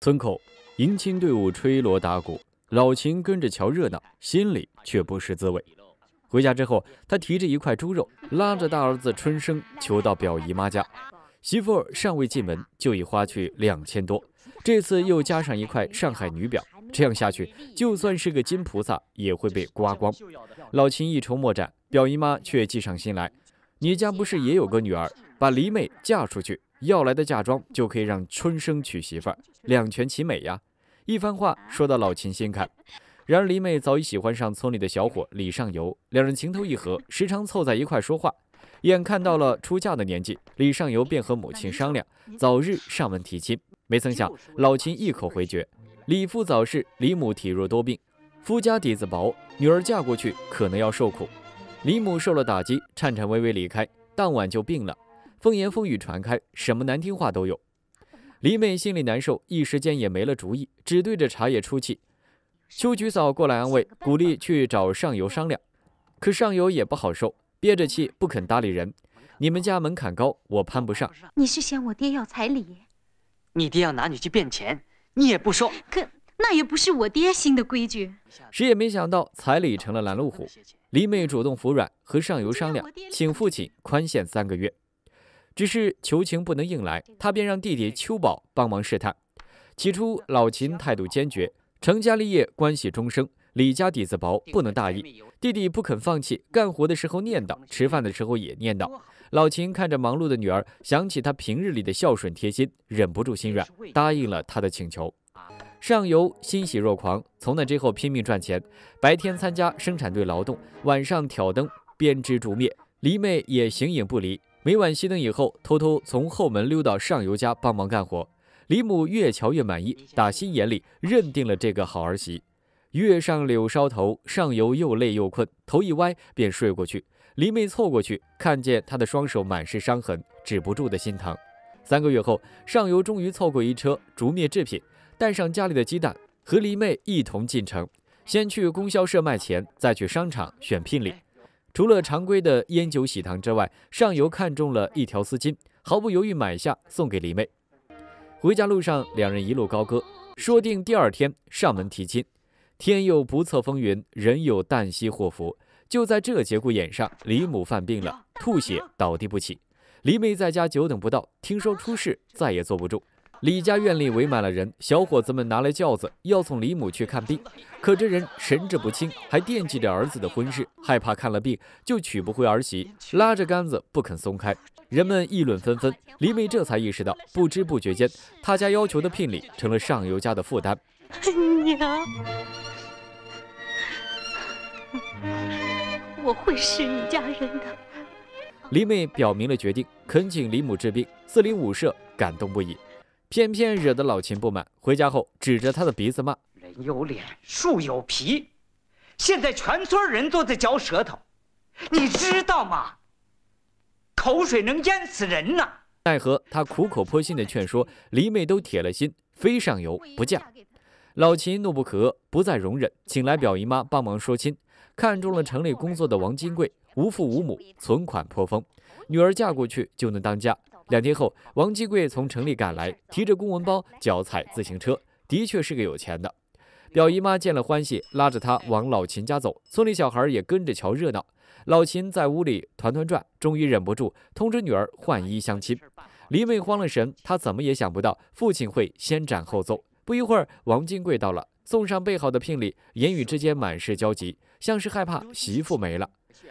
村口迎亲队伍吹锣打鼓，老秦跟着瞧热闹，心里却不是滋味。回家之后，他提着一块猪肉，拉着大儿子春生，求到表姨妈家。媳妇儿尚未进门，就已花去两千多。这次又加上一块上海女表，这样下去，就算是个金菩萨也会被刮光。老秦一筹莫展，表姨妈却计上心来：“你家不是也有个女儿，把黎妹嫁出去？”要来的嫁妆就可以让春生娶媳妇儿，两全其美呀！一番话说到老秦心坎。然而李美早已喜欢上村里的小伙李上游，两人情投意合，时常凑在一块说话。眼看到了出嫁的年纪，李上游便和母亲商量，早日上门提亲。没曾想老秦一口回绝：“李父早逝，李母体弱多病，夫家底子薄，女儿嫁过去可能要受苦。”李母受了打击，颤颤巍巍离开，当晚就病了。风言风语传开，什么难听话都有。黎妹心里难受，一时间也没了主意，只对着茶叶出气。秋菊嫂过来安慰鼓励，去找上游商量。可上游也不好受，憋着气不肯搭理人。你们家门槛高，我攀不上。你是嫌我爹要彩礼？你爹要拿你去变钱，你也不说。可那也不是我爹新的规矩。谁也没想到，彩礼成了拦路虎。黎妹主动服软，和上游商量，请父亲宽限三个月。只是求情不能硬来，他便让弟弟秋宝帮忙试探。起初老秦态度坚决，成家立业关系终生，李家底子薄，不能大意。弟弟不肯放弃，干活的时候念叨，吃饭的时候也念叨。老秦看着忙碌的女儿，想起她平日里的孝顺贴心，忍不住心软，答应了他的请求。上游欣喜若狂，从那之后拼命赚钱，白天参加生产队劳动，晚上挑灯编织竹篾，黎妹也形影不离。每晚熄灯以后，偷偷从后门溜到上游家帮忙干活。李母越瞧越满意，打心眼里认定了这个好儿媳。越上柳梢头，上游又累又困，头一歪便睡过去。黎妹凑过去，看见他的双手满是伤痕，止不住的心疼。三个月后，上游终于凑过一车竹篾制品，带上家里的鸡蛋和黎妹一同进城，先去供销社卖钱，再去商场选聘礼。除了常规的烟酒喜糖之外，上游看中了一条丝巾，毫不犹豫买下送给李妹。回家路上，两人一路高歌，说定第二天上门提亲。天有不测风云，人有旦夕祸福。就在这节骨眼上，李母犯病了，吐血倒地不起。李妹在家久等不到，听说出事，再也坐不住。李家院里围满了人，小伙子们拿来轿子要送李母去看病，可这人神志不清，还惦记着儿子的婚事，害怕看了病就娶不回儿媳，拉着杆子不肯松开。人们议论纷纷，李美这才意识到，不知不觉间，他家要求的聘礼成了上游家的负担。娘，我会是你家人的。李妹表明了决定，恳请李母治病。四邻五舍感动不已。偏偏惹得老秦不满，回家后指着他的鼻子骂：“人有脸，树有皮，现在全村人都在嚼舌头，你知道吗？口水能淹死人呐！”奈何他苦口婆心的劝说，黎妹都铁了心，非上游不嫁。老秦怒不可遏，不再容忍，请来表姨妈帮忙说亲，看中了城里工作的王金贵，无父无母，存款颇丰，女儿嫁过去就能当家。两天后，王金贵从城里赶来，提着公文包，脚踩自行车，的确是个有钱的。表姨妈见了欢喜，拉着他往老秦家走。村里小孩也跟着瞧热闹。老秦在屋里团团转，终于忍不住通知女儿换衣相亲。李妹慌了神，她怎么也想不到父亲会先斩后奏。不一会儿，王金贵到了，送上备好的聘礼，言语之间满是焦急，像是害怕媳妇没了。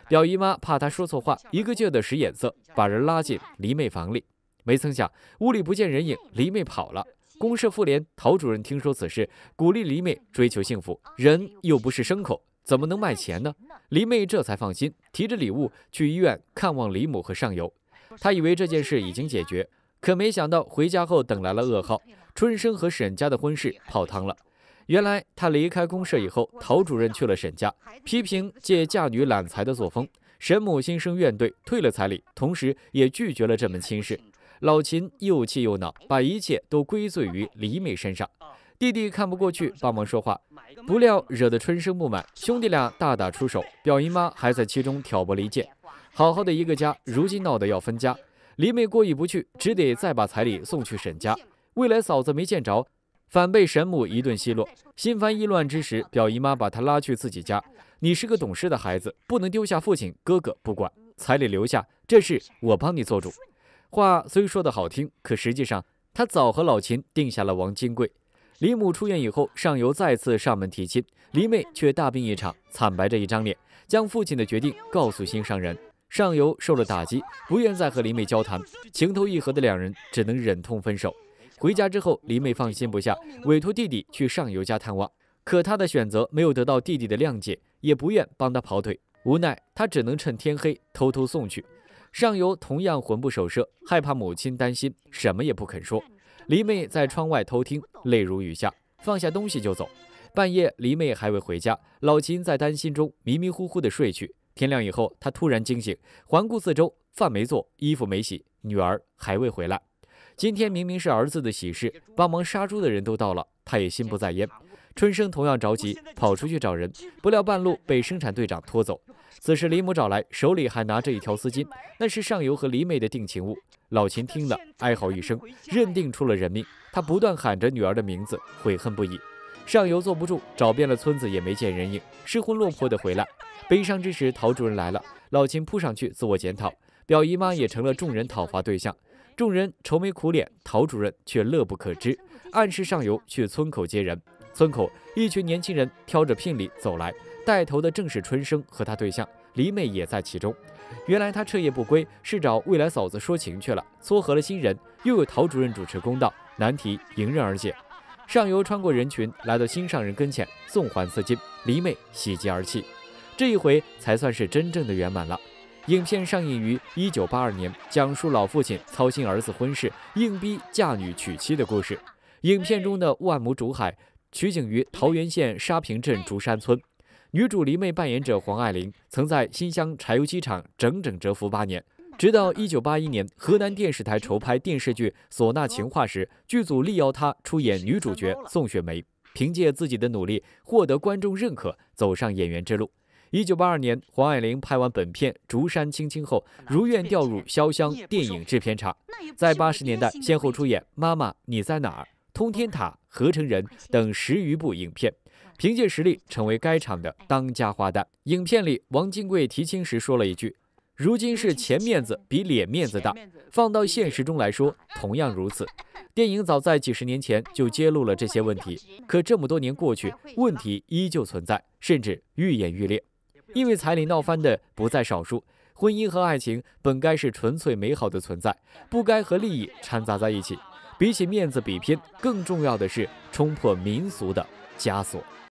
表姨妈怕她说错话，一个劲儿地使眼色，把人拉进黎妹房里。没曾想，屋里不见人影，黎妹跑了。公社妇联陶主任听说此事，鼓励黎妹追求幸福，人又不是牲口，怎么能卖钱呢？黎妹这才放心，提着礼物去医院看望黎母和尚游。她以为这件事已经解决，可没想到回家后等来了噩耗：春生和沈家的婚事泡汤了。原来他离开公社以后，陶主任去了沈家，批评借嫁女揽财的作风。沈母心生怨怼，退了彩礼，同时也拒绝了这门亲事。老秦又气又恼，把一切都归罪于李美身上。弟弟看不过去，帮忙说话，不料惹得春生不满，兄弟俩大打出手。表姨妈还在其中挑拨离间，好好的一个家，如今闹得要分家。李美过意不去，只得再把彩礼送去沈家。未来嫂子没见着。反被沈母一顿奚落，心烦意乱之时，表姨妈把她拉去自己家。你是个懂事的孩子，不能丢下父亲、哥哥不管。彩礼留下，这事我帮你做主。话虽说的好听，可实际上，她早和老秦定下了王金贵。李母出院以后，上游再次上门提亲，李美却大病一场，惨白着一张脸，将父亲的决定告诉心上人。上游受了打击，不愿再和李美交谈，情投意合的两人只能忍痛分手。回家之后，黎妹放心不下，委托弟弟去上游家探望。可她的选择没有得到弟弟的谅解，也不愿帮他跑腿，无奈她只能趁天黑偷偷送去。上游同样魂不守舍，害怕母亲担心，什么也不肯说。黎妹在窗外偷听，泪如雨下，放下东西就走。半夜，黎妹还未回家，老秦在担心中迷迷糊糊地睡去。天亮以后，他突然惊醒，环顾四周，饭没做，衣服没洗，女儿还未回来。今天明明是儿子的喜事，帮忙杀猪的人都到了，他也心不在焉。春生同样着急，跑出去找人，不料半路被生产队长拖走。此时李母找来，手里还拿着一条丝巾，那是上游和李妹的定情物。老秦听了哀嚎一声，认定出了人命，他不断喊着女儿的名字，悔恨不已。上游坐不住，找遍了村子也没见人影，失魂落魄的回来。悲伤之时，陶主任来了，老秦扑上去自我检讨，表姨妈也成了众人讨伐对象。众人愁眉苦脸，陶主任却乐不可支，暗示上游去村口接人。村口，一群年轻人挑着聘礼走来，带头的正是春生和他对象黎妹也在其中。原来他彻夜不归是找未来嫂子说情去了，撮合了新人，又有陶主任主持公道，难题迎刃而解。上游穿过人群，来到心上人跟前，送还资金，黎妹喜极而泣，这一回才算是真正的圆满了。影片上映于一九八二年，讲述老父亲操心儿子婚事，硬逼嫁女娶妻的故事。影片中的万亩竹海取景于桃源县沙坪镇竹山村。女主黎妹扮演者黄爱玲，曾在新乡柴油机厂整整蛰伏八年，直到一九八一年，河南电视台筹拍电视剧《唢呐情话》时，剧组力邀她出演女主角宋雪梅。凭借自己的努力，获得观众认可，走上演员之路。一九八二年，黄爱玲拍完本片《竹山青青》后，如愿调入潇湘电影制片厂，在八十年代先后出演《妈妈你在哪儿》《通天塔》《合成人》等十余部影片，凭借实力成为该厂的当家花旦。影片里，王金贵提亲时说了一句：“如今是钱面子比脸面子大。”放到现实中来说，同样如此。电影早在几十年前就揭露了这些问题，可这么多年过去，问题依旧存在，甚至愈演愈烈。因为彩礼闹翻的不在少数，婚姻和爱情本该是纯粹美好的存在，不该和利益掺杂在一起。比起面子比拼，更重要的是冲破民俗的枷锁。